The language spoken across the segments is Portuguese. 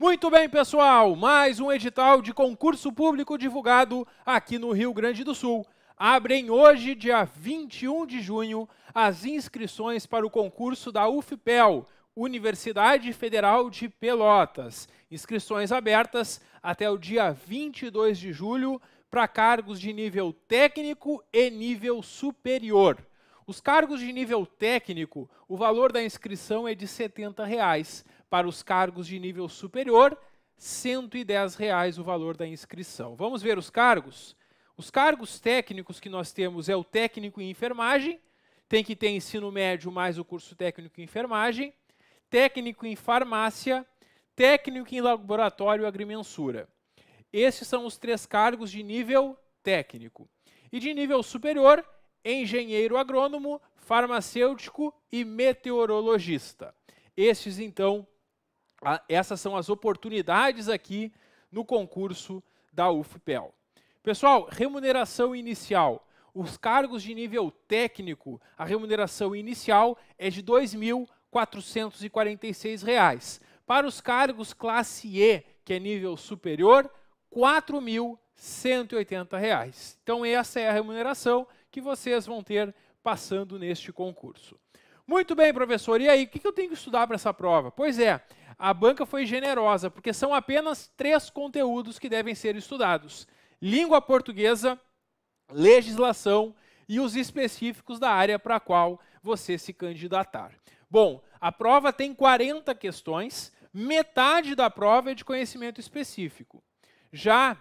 Muito bem, pessoal, mais um edital de concurso público divulgado aqui no Rio Grande do Sul. Abrem hoje, dia 21 de junho, as inscrições para o concurso da UFPEL, Universidade Federal de Pelotas. Inscrições abertas até o dia 22 de julho para cargos de nível técnico e nível superior. Os cargos de nível técnico, o valor da inscrição é de R$ 70. Reais. Para os cargos de nível superior, R$ 110,00 o valor da inscrição. Vamos ver os cargos? Os cargos técnicos que nós temos é o técnico em enfermagem, tem que ter ensino médio mais o curso técnico em enfermagem, técnico em farmácia, técnico em laboratório e agrimensura. Esses são os três cargos de nível técnico. E de nível superior, engenheiro agrônomo, farmacêutico e meteorologista. Estes, então, essas são as oportunidades aqui no concurso da UFPEL. Pessoal, remuneração inicial. Os cargos de nível técnico, a remuneração inicial é de R$ 2.446. Para os cargos classe E, que é nível superior, R$ 4.180. Então essa é a remuneração que vocês vão ter passando neste concurso. Muito bem, professor, e aí, o que eu tenho que estudar para essa prova? Pois é, a banca foi generosa, porque são apenas três conteúdos que devem ser estudados: língua portuguesa, legislação e os específicos da área para a qual você se candidatar. Bom, a prova tem 40 questões, metade da prova é de conhecimento específico. Já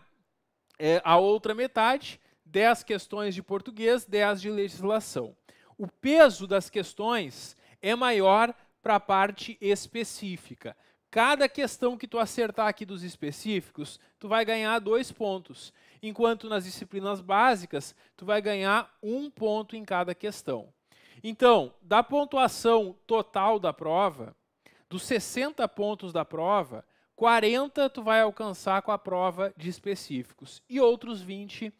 é, a outra metade, 10 questões de português, 10 de legislação o peso das questões é maior para a parte específica. Cada questão que tu acertar aqui dos específicos, tu vai ganhar dois pontos, enquanto nas disciplinas básicas, tu vai ganhar um ponto em cada questão. Então, da pontuação total da prova, dos 60 pontos da prova, 40 tu vai alcançar com a prova de específicos e outros 20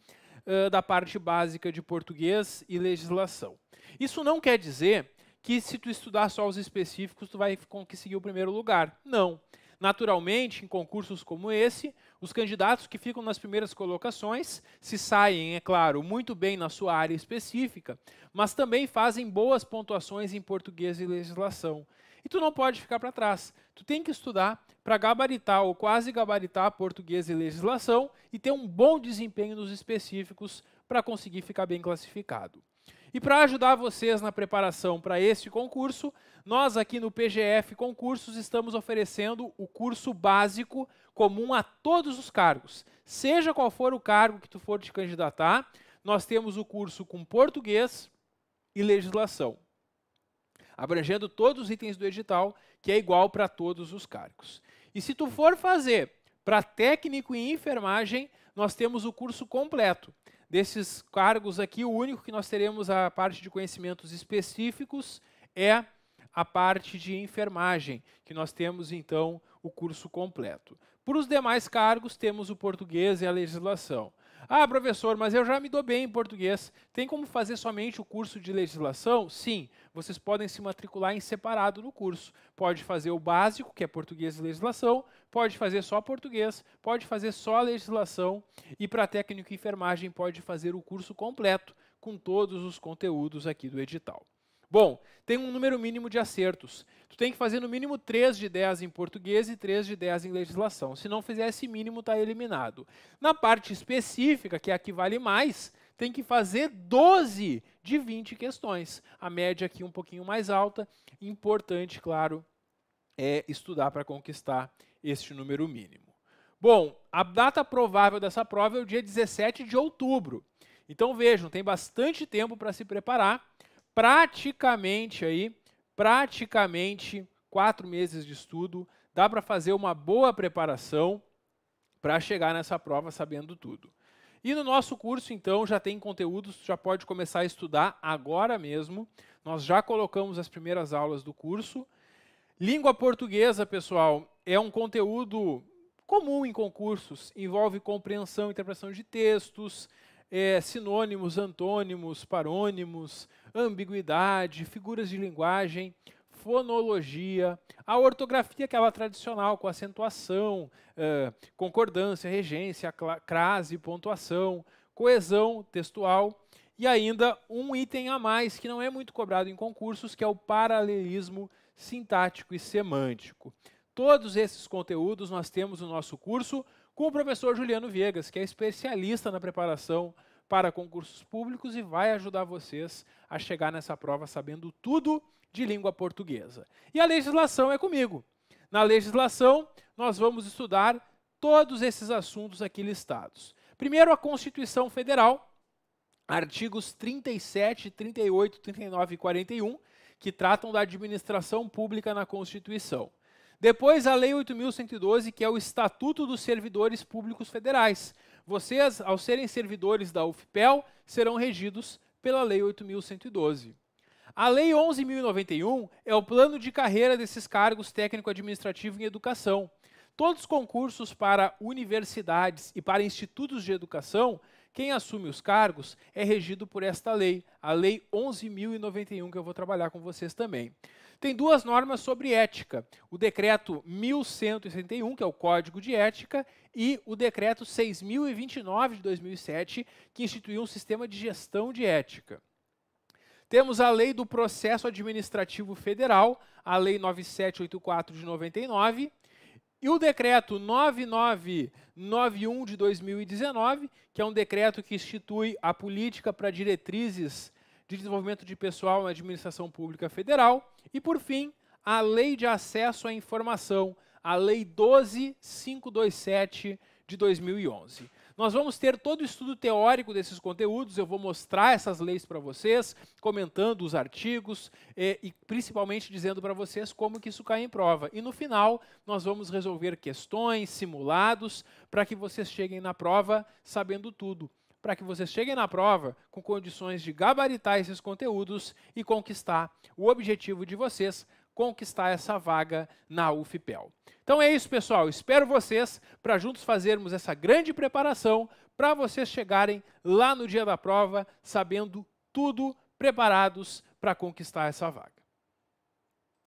da parte básica de português e legislação. Isso não quer dizer que se tu estudar só os específicos, tu vai conseguir o primeiro lugar. Não. Naturalmente, em concursos como esse, os candidatos que ficam nas primeiras colocações se saem, é claro, muito bem na sua área específica, mas também fazem boas pontuações em português e legislação e tu não pode ficar para trás. Tu tem que estudar para gabaritar ou quase gabaritar português e legislação e ter um bom desempenho nos específicos para conseguir ficar bem classificado. E para ajudar vocês na preparação para esse concurso, nós aqui no PGF Concursos estamos oferecendo o curso básico comum a todos os cargos. Seja qual for o cargo que tu for te candidatar, nós temos o curso com português e legislação abrangendo todos os itens do edital, que é igual para todos os cargos. E se tu for fazer para técnico em enfermagem, nós temos o curso completo. Desses cargos aqui, o único que nós teremos a parte de conhecimentos específicos é a parte de enfermagem, que nós temos então o curso completo. Para os demais cargos, temos o português e a legislação. Ah, professor, mas eu já me dou bem em português. Tem como fazer somente o curso de legislação? Sim, vocês podem se matricular em separado no curso. Pode fazer o básico, que é português e legislação, pode fazer só português, pode fazer só legislação e para técnico e enfermagem pode fazer o curso completo com todos os conteúdos aqui do edital. Bom, tem um número mínimo de acertos. Tu tem que fazer no mínimo 3 de 10 em português e 3 de 10 em legislação. Se não fizer esse mínimo, está eliminado. Na parte específica, que é a que vale mais, tem que fazer 12 de 20 questões. A média aqui um pouquinho mais alta. Importante, claro, é estudar para conquistar este número mínimo. Bom, a data provável dessa prova é o dia 17 de outubro. Então vejam, tem bastante tempo para se preparar praticamente aí, praticamente quatro meses de estudo, dá para fazer uma boa preparação para chegar nessa prova sabendo tudo. E no nosso curso, então, já tem conteúdos, já pode começar a estudar agora mesmo. Nós já colocamos as primeiras aulas do curso. Língua portuguesa, pessoal, é um conteúdo comum em concursos, envolve compreensão e interpretação de textos, é, sinônimos, antônimos, parônimos, ambiguidade, figuras de linguagem, fonologia, a ortografia, aquela tradicional, com acentuação, é, concordância, regência, crase, pontuação, coesão textual e ainda um item a mais que não é muito cobrado em concursos, que é o paralelismo sintático e semântico. Todos esses conteúdos nós temos no nosso curso com o professor Juliano Viegas, que é especialista na preparação para concursos públicos e vai ajudar vocês a chegar nessa prova sabendo tudo de língua portuguesa. E a legislação é comigo. Na legislação, nós vamos estudar todos esses assuntos aqui listados. Primeiro, a Constituição Federal, artigos 37, 38, 39 e 41, que tratam da administração pública na Constituição. Depois a Lei 8.112, que é o Estatuto dos Servidores Públicos Federais. Vocês, ao serem servidores da UFPEL, serão regidos pela Lei 8.112. A Lei 11.091 é o plano de carreira desses cargos técnico-administrativo em educação. Todos os concursos para universidades e para institutos de educação, quem assume os cargos é regido por esta lei, a Lei 11.091, que eu vou trabalhar com vocês também. Tem duas normas sobre ética: o decreto 1161, que é o Código de Ética, e o decreto 6029 de 2007, que instituiu um sistema de gestão de ética. Temos a Lei do Processo Administrativo Federal, a Lei 9784 de 99, e o decreto 9991 de 2019, que é um decreto que institui a política para diretrizes de Desenvolvimento de Pessoal na Administração Pública Federal e, por fim, a Lei de Acesso à Informação, a Lei 12527 de 2011. Nós vamos ter todo o estudo teórico desses conteúdos, eu vou mostrar essas leis para vocês, comentando os artigos e, é, e principalmente dizendo para vocês como que isso cai em prova. E no final, nós vamos resolver questões, simulados, para que vocês cheguem na prova sabendo tudo para que vocês cheguem na prova com condições de gabaritar esses conteúdos e conquistar o objetivo de vocês, conquistar essa vaga na UFPEL. Então é isso, pessoal. Espero vocês para juntos fazermos essa grande preparação para vocês chegarem lá no dia da prova sabendo tudo, preparados para conquistar essa vaga.